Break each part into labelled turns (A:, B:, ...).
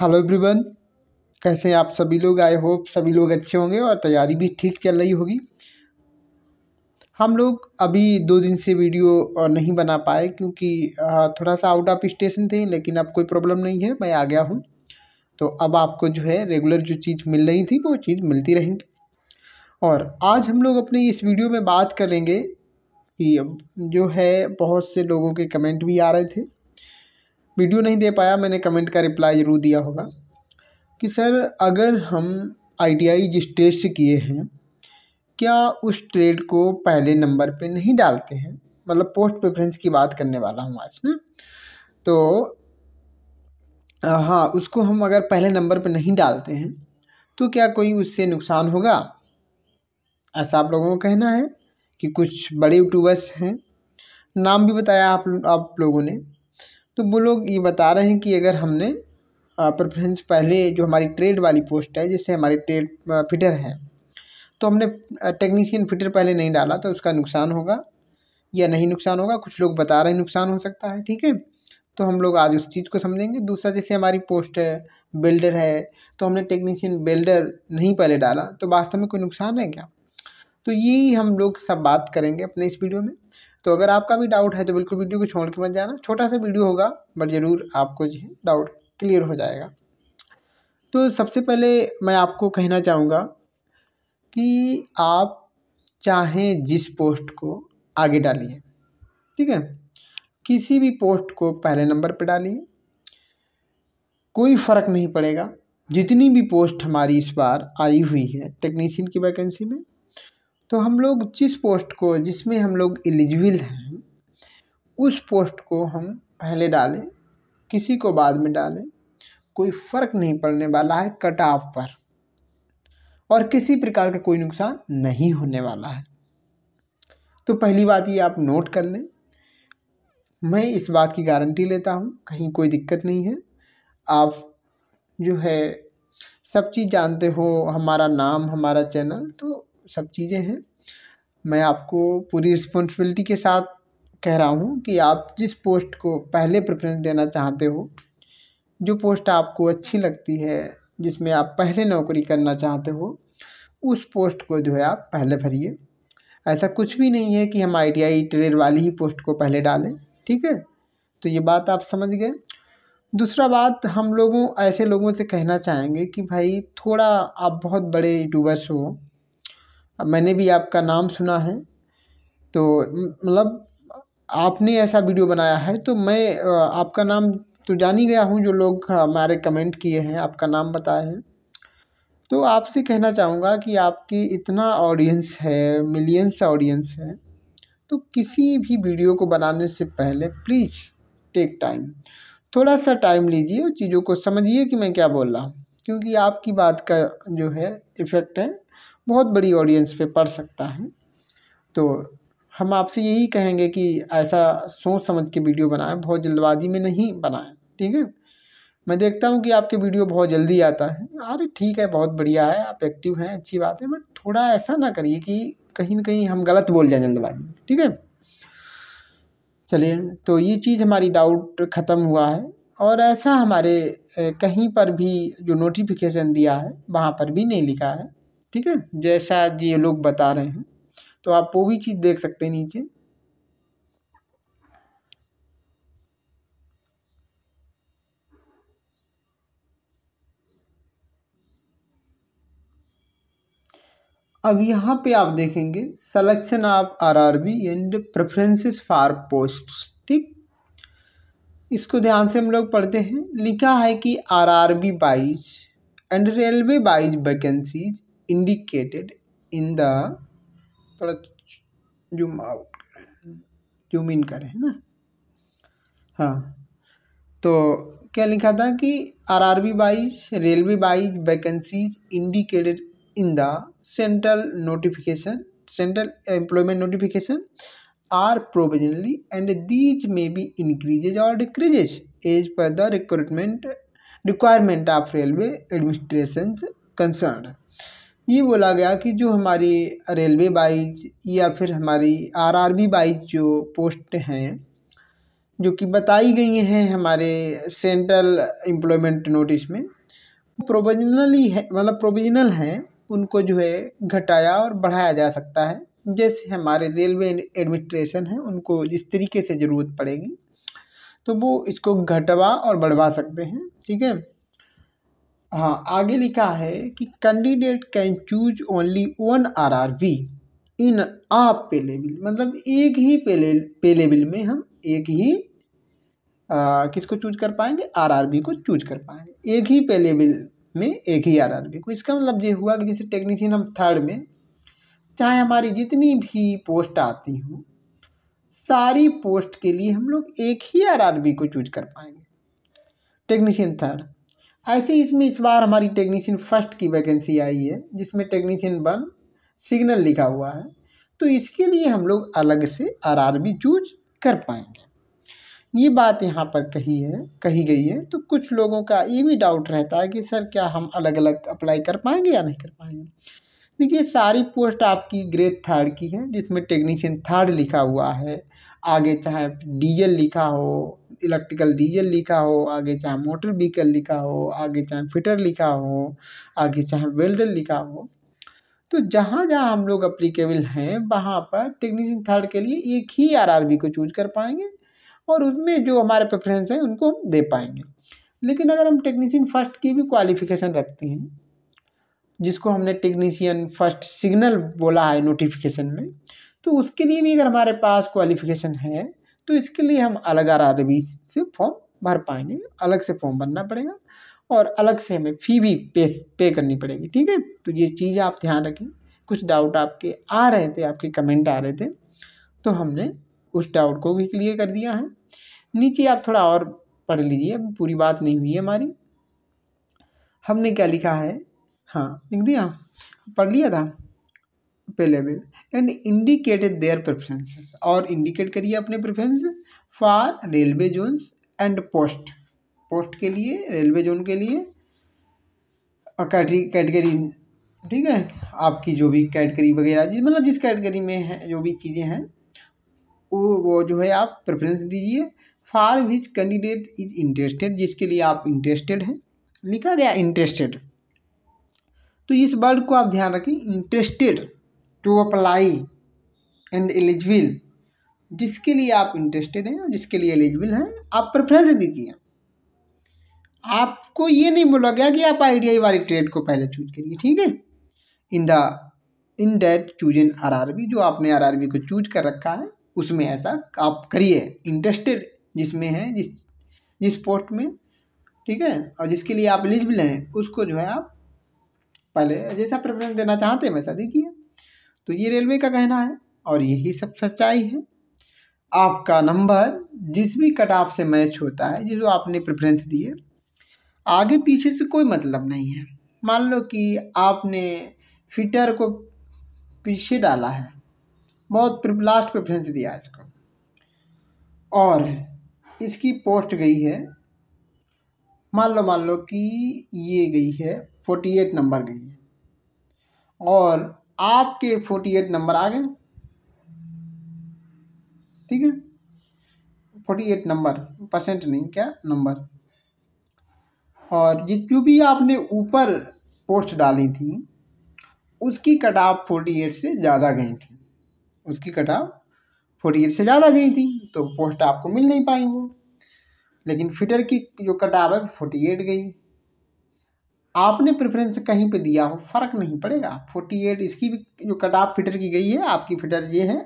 A: Hello everyone कैसे हैं आप सभी लोग आई होप सभी लोग अच्छे होंगे और तैयारी भी ठीक चल रही होगी हम लोग अभी दो दिन से वीडियो नहीं बना पाए क्योंकि थोड़ा सा आउट ऑफ स्टेशन थे लेकिन अब कोई प्रॉब्लम नहीं है मैं आ गया हूँ तो अब आपको जो है रेगुलर जो चीज़ मिल रही थी वो चीज़ मिलती रहेंगी और आज हम लोग अपने इस वीडियो में बात करेंगे कि जो है बहुत से लोगों के कमेंट भी आ रहे थे वीडियो नहीं दे पाया मैंने कमेंट का रिप्लाई ज़रूर दिया होगा कि सर अगर हम आई जिस ट्रेड से किए हैं क्या उस ट्रेड को पहले नंबर पे नहीं डालते हैं मतलब पोस्ट प्रेफरेंस की बात करने वाला हूँ आज ना हम्म। तो हाँ उसको हम अगर पहले नंबर पे नहीं डालते हैं तो क्या कोई उससे नुकसान होगा ऐसा आप लोगों का कहना है कि कुछ बड़े यूट्यूबर्स हैं नाम भी बताया आप आप लोगों ने तो वो लोग ये बता रहे हैं कि अगर हमने प्रेफरेंस पहले जो हमारी ट्रेड वाली पोस्ट है जिससे हमारे ट्रेड फिटर हैं तो हमने टेक्नीशियन फिटर पहले नहीं डाला तो उसका नुकसान होगा या नहीं नुकसान होगा कुछ लोग बता रहे हैं नुकसान हो सकता है ठीक है तो हम लोग आज उस चीज़ को समझेंगे दूसरा जैसे हमारी पोस्ट है बिल्डर है तो हमने टेक्नीशियन बिल्डर नहीं पहले डाला तो वास्तव में कोई नुकसान है क्या तो यही हम लोग सब बात करेंगे अपने इस वीडियो में तो अगर आपका भी डाउट है तो बिल्कुल वीडियो को छोड़ के मत जाना छोटा सा वीडियो होगा बट ज़रूर आपको जो है डाउट क्लियर हो जाएगा तो सबसे पहले मैं आपको कहना चाहूँगा कि आप चाहें जिस पोस्ट को आगे डालिए ठीक है किसी भी पोस्ट को पहले नंबर पर डालिए कोई फ़र्क नहीं पड़ेगा जितनी भी पोस्ट हमारी इस बार आई हुई है टेक्नीशियन की वैकेंसी में तो हम लोग जिस पोस्ट को जिसमें हम लोग एलिजिबल हैं उस पोस्ट को हम पहले डालें किसी को बाद में डालें कोई फ़र्क नहीं पड़ने वाला है कट ऑफ पर और किसी प्रकार का कोई नुकसान नहीं होने वाला है तो पहली बात ये आप नोट कर लें मैं इस बात की गारंटी लेता हूँ कहीं कोई दिक्कत नहीं है आप जो है सब चीज़ जानते हो हमारा नाम हमारा चैनल तो सब चीज़ें हैं मैं आपको पूरी रिस्पॉन्सिबिलिटी के साथ कह रहा हूँ कि आप जिस पोस्ट को पहले प्रेफरेंस देना चाहते हो जो पोस्ट आपको अच्छी लगती है जिसमें आप पहले नौकरी करना चाहते हो उस पोस्ट को जो है आप पहले भरिए ऐसा कुछ भी नहीं है कि हम आई टी आई ट्रेड वाली ही पोस्ट को पहले डालें ठीक है तो ये बात आप समझ गए दूसरा बात हम लोगों ऐसे लोगों से कहना चाहेंगे कि भाई थोड़ा आप बहुत बड़े यूट्यूबर्स हो मैंने भी आपका नाम सुना है तो मतलब आपने ऐसा वीडियो बनाया है तो मैं आपका नाम तो जान ही गया हूँ जो लोग हमारे कमेंट किए हैं आपका नाम बताए हैं तो आपसे कहना चाहूँगा कि आपकी इतना ऑडियंस है मिलियंस ऑडियंस है तो किसी भी वीडियो को बनाने से पहले प्लीज़ टेक टाइम थोड़ा सा टाइम लीजिए और चीज़ों को समझिए कि मैं क्या बोल रहा हूँ क्योंकि आपकी बात का जो है इफ़ेक्ट है बहुत बड़ी ऑडियंस पे पढ़ सकता है तो हम आपसे यही कहेंगे कि ऐसा सोच समझ के वीडियो बनाएं बहुत जल्दबाजी में नहीं बनाएं ठीक है मैं देखता हूँ कि आपके वीडियो बहुत जल्दी आता है अरे ठीक है बहुत बढ़िया है आप एक्टिव हैं अच्छी बात है बट थोड़ा ऐसा ना करिए कि कहीं ना कहीं हम गलत बोल जाए जल्दबाजी में ठीक है चलिए तो ये चीज़ हमारी डाउट ख़त्म हुआ है और ऐसा हमारे कहीं पर भी जो नोटिफिकेशन दिया है वहाँ पर भी नहीं लिखा है ठीक है जैसा ये लोग बता रहे हैं तो आप वो भी चीज़ देख सकते हैं नीचे अब यहाँ पे आप देखेंगे selection of RRB and preferences for posts ठीक इसको ध्यान से हम लोग पढ़ते हैं लिखा है कि RRB wise and railway wise vacancies indicated in the थोड़ा जूम आउट जूम इन करें है ना हाँ तो क्या लिखा था कि R R B wise railway wise vacancies indicated in the central notification central employment notification are provisionally and these may be increases और decreases as per the recruitment requirement of railway administration concern ये बोला गया कि जो हमारी railway buys या फिर हमारी आरआरबी बाइज जो पोस्ट हैं जो कि बताई गई हैं हमारे सेंट्रल एम्प्लॉयमेंट नोटिस में प्रोविजनली है मतलब प्रोविजनल हैं उनको जो है घटाया और बढ़ाया जा सकता है जैसे हमारे रेलवे एडमिनिस्ट्रेशन है उनको जिस तरीके से ज़रूरत पड़ेगी तो वो इसको घटवा और बढ़वा सकते हैं ठीक है हाँ आगे लिखा है कि candidate can choose only one R R B in a pay level मतलब एक ही पे पेलेबिल पे लेवल में हम एक ही आ, किसको चूज कर पाएंगे आर आर बी को चूज कर पाएंगे एक ही पे लेवल में एक ही आर आर बी को इसका मतलब ये हुआ कि जैसे टेक्नीशियन हम थर्ड में चाहे हमारी जितनी भी पोस्ट आती हो सारी पोस्ट के लिए हम लोग एक ही आर आर बी को चूज कर पाएंगे टेक्नीशियन थर्ड ऐसे इसमें इस बार हमारी टेक्नीशियन फर्स्ट की वैकेंसी आई है जिसमें टेक्नीशियन वन सिग्नल लिखा हुआ है तो इसके लिए हम लोग अलग से आरआरबी चूज कर पाएंगे ये बात यहाँ पर कही है कही गई है तो कुछ लोगों का ये भी डाउट रहता है कि सर क्या हम अलग अलग अप्लाई कर पाएंगे या नहीं कर पाएंगे देखिए सारी पोस्ट आपकी ग्रेड थर्ड की है जिसमें टेक्नीशियन थर्ड लिखा हुआ है आगे चाहे डीजल लिखा हो इलेक्ट्रिकल डीजल लिखा हो आगे चाहे मोटर व्हीकल लिखा हो आगे चाहे फिटर लिखा हो आगे चाहे वेल्डर लिखा हो तो जहाँ जहाँ हम लोग अप्लीकेबल हैं वहाँ पर टेक्नीशियन थर्ड के लिए एक ही आरआरबी को चूज कर पाएंगे और उसमें जो हमारे प्रेफरेंस हैं उनको हम दे पाएंगे लेकिन अगर हम टेक्नीशियन फर्स्ट की भी क्वालिफिकेशन रखते हैं जिसको हमने टेक्नीशियन फर्स्ट सिग्नल बोला है नोटिफिकेशन में तो उसके लिए भी अगर हमारे पास क्वालिफिकेशन है तो इसके लिए हम अलग आर आरबी से फॉर्म भर पाएंगे अलग से फॉर्म भरना पड़ेगा और अलग से हमें फ़ी भी पे पे करनी पड़ेगी ठीक है तो ये चीज़ आप ध्यान रखें कुछ डाउट आपके आ रहे थे आपके कमेंट आ रहे थे तो हमने उस डाउट को भी क्लियर कर दिया है नीचे आप थोड़ा और पढ़ लीजिए अभी पूरी बात नहीं हुई है हमारी हमने क्या लिखा है हाँ लिख दिया पढ़ लिया था level and indicated their preferences और इंडिकेट करिए अपने preference for railway zones and post post के लिए रेलवे जोन के लिए कैटेगरी ठीक है आपकी जो भी कैटेगरी वगैरह जिस मतलब जिस कैटेगरी में है जो भी चीज़ें हैं वो वो जो है आप प्रेफरेंस दीजिए for which candidate is interested जिसके लिए आप इंटरेस्टेड हैं लिखा गया इंटरेस्टेड तो इस वर्ड को आप ध्यान रखें interested to apply and eligible जिसके लिए आप इंटरेस्टेड हैं जिसके लिए एलिजिबल हैं आप प्रेफरेंस दीजिए आपको ये नहीं बोला गया कि आप आईडीआई वाली ट्रेड को पहले चूज करिए ठीक है in the in date choose in B जो आपने बी को चूज कर रखा है उसमें ऐसा आप करिए इंटरेस्टेड जिसमें है जिस जिस पोस्ट में ठीक है और जिसके लिए आप एलिजिबल हैं उसको जो है आप पहले जैसा प्रेफरेंस देना चाहते हैं वैसा दीजिए तो ये रेलवे का कहना है और यही सब सच्चाई है आपका नंबर जिस भी कट ऑफ से मैच होता है जिसको आपने प्रेफरेंस दिए आगे पीछे से कोई मतलब नहीं है मान लो कि आपने फिटर को पीछे डाला है बहुत लास्ट प्रेफरेंस दिया इसको और इसकी पोस्ट गई है मान लो मान लो कि ये गई है फोर्टी एट नंबर गई है और आपके फोर्टी एट नंबर आ गए ठीक है फोर्टी एट नंबर परसेंट नहीं क्या नंबर और ये जो भी आपने ऊपर पोस्ट डाली थी उसकी कट ऑफ फोर्टी एट से ज़्यादा गई थी उसकी कट ऑफ फोर्टी एट से ज़्यादा गई थी तो पोस्ट आपको मिल नहीं पाई वो लेकिन फिटर की जो कट ऑफ है फोर्टी एट गई आपने प्रेफरेंस कहीं पे दिया हो फ़र्क नहीं पड़ेगा फोर्टी एट इसकी भी जो कट ऑफ फिटर की गई है आपकी फिटर ये है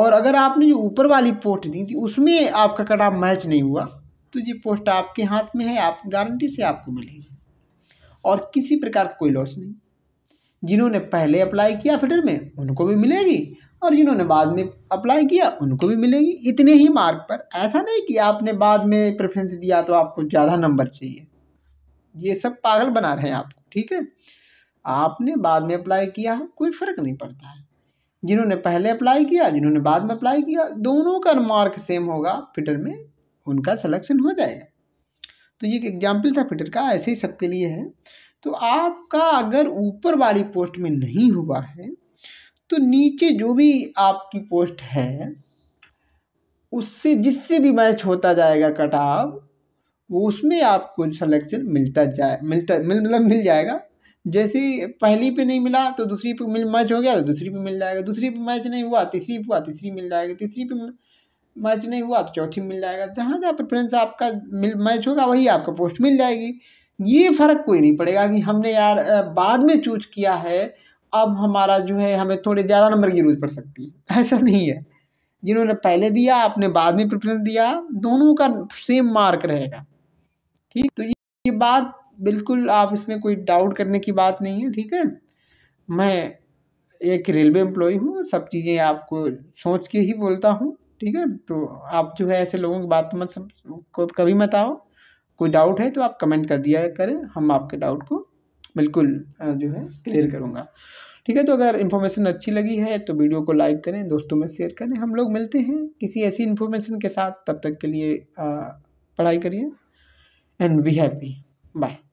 A: और अगर आपने जो ऊपर वाली पोस्ट दी थी उसमें आपका कट ऑफ मैच नहीं हुआ तो ये पोस्ट आपके हाथ में है आप गारंटी से आपको मिलेगी और किसी प्रकार का कोई लॉस नहीं जिन्होंने पहले अप्लाई किया फिटर में उनको भी मिलेगी और जिन्होंने बाद में अप्लाई किया उनको भी मिलेगी इतने ही मार्क पर ऐसा नहीं कि आपने बाद में प्रेफरेंस दिया तो आपको ज़्यादा नंबर चाहिए ये सब पागल बना रहे हैं आपको ठीक है आपने बाद में अप्लाई किया है कोई फ़र्क नहीं पड़ता है जिन्होंने पहले अप्लाई किया जिन्होंने बाद में अप्लाई किया दोनों का मार्क सेम होगा फिटर में उनका सिलेक्शन हो जाएगा तो ये एक एग्जाम्पल था फिटर का ऐसे ही सबके लिए है तो आपका अगर ऊपर वाली पोस्ट में नहीं हुआ है तो नीचे जो भी आपकी पोस्ट है उससे जिससे भी मैच होता जाएगा कटाव उसमें आपको सलेक्शन मिलता जाए मिलता मिल मतलब मिल जाएगा जैसे पहली पे नहीं मिला तो दूसरी पे मिल मैच हो गया तो दूसरी पे मिल जाएगा दूसरी पे मैच नहीं हुआ तीसरी पे हुआ तीसरी मिल जाएगी तीसरी पे मैच नहीं हुआ तो चौथी मिल जाएगा जहाँ जहाँ प्रेफरेंस आपका मिल मैच होगा वही आपका पोस्ट मिल जाएगी ये फ़र्क कोई नहीं पड़ेगा कि हमने यार बाद में चूज किया है अब हमारा जो है हमें थोड़े ज़्यादा नंबर की जरूरत पड़ सकती है ऐसा नहीं है जिन्होंने पहले दिया आपने बाद में प्रेफरेंस दिया दोनों का सेम मार्क रहेगा ठीक तो ये बात बिल्कुल आप इसमें कोई डाउट करने की बात नहीं है ठीक है मैं एक रेलवे एम्प्लॉय हूँ सब चीज़ें आपको सोच के ही बोलता हूँ ठीक है तो आप जो है ऐसे लोगों की बात तो मत सब को कभी मत आओ कोई डाउट है तो आप कमेंट कर दिया करें हम आपके डाउट को बिल्कुल जो है क्लियर करूँगा ठीक है तो अगर इन्फॉर्मेशन अच्छी लगी है तो वीडियो को लाइक करें दोस्तों में शेयर करें हम लोग मिलते हैं किसी ऐसी इन्फॉर्मेशन के साथ तब तक के लिए पढ़ाई करिए and be happy bye